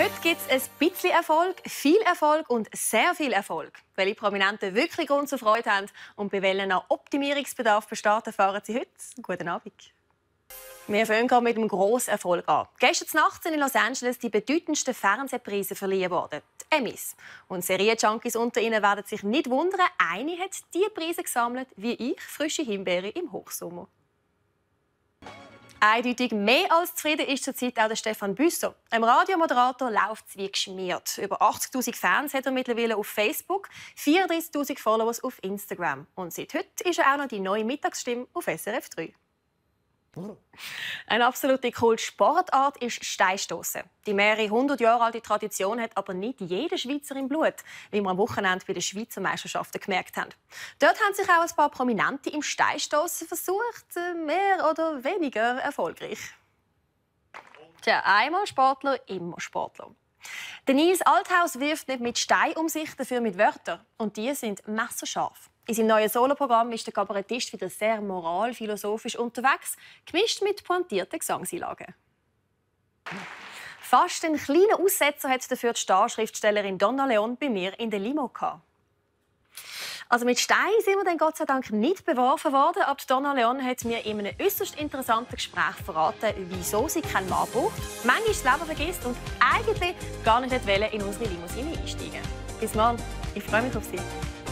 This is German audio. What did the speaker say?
Heute gibt es ein bisschen Erfolg, viel Erfolg und sehr viel Erfolg. Welche Prominenten wirklich Grund zur Freude haben und bei welchen Optimierungsbedarf besteht, erfahren Sie heute. Guten Abend. Wir fangen mit einem grossen Erfolg an. Gestern Nacht sind in Los Angeles die bedeutendsten Fernsehpreise verliehen worden. Die Emmys. Und Serienjunkies unter Ihnen werden sich nicht wundern, eine hat diese Preise gesammelt wie ich, frische Himbeere im Hochsommer. Eindeutig mehr als zufrieden ist zurzeit auch der Stefan Büsser. Ein Radiomoderator läuft es wie geschmiert. Über 80.000 Fans hat er mittlerweile auf Facebook, 34.000 Follower auf Instagram. Und seit heute ist er auch noch die neue Mittagsstimme auf SRF 3. Eine absolute kult Sportart ist Steinstoßen. Die mehrere hundert Jahre alte Tradition hat aber nicht jeder Schweizer im Blut, wie wir am Wochenende bei den Schweizer Meisterschaften gemerkt haben. Dort haben sich auch ein paar Prominente im Steinstoßen versucht, äh, mehr oder weniger erfolgreich. Tja, einmal Sportler, immer Sportler. Denise Althaus wirft nicht mit Stein um sich, dafür mit Wörtern. Und die sind messerscharf. In seinem neuen Soloprogramm ist der Kabarettist wieder sehr moralphilosophisch unterwegs, gemischt mit pointierten Gesangseinlagen. Fast einen kleinen Aussetzer hat dafür die Starschriftstellerin Donna Leon bei mir in der Limo gehabt. Also mit Stein sind wir dann Gott sei Dank nicht beworfen worden, aber Donna Leon hat mir in einem äußerst interessanten Gespräch verraten, wieso sie keinen Mann braucht, manchmal das Leben vergisst und eigentlich gar nicht in unsere Limousine einsteigen Bis morgen. Ich freue mich auf Sie.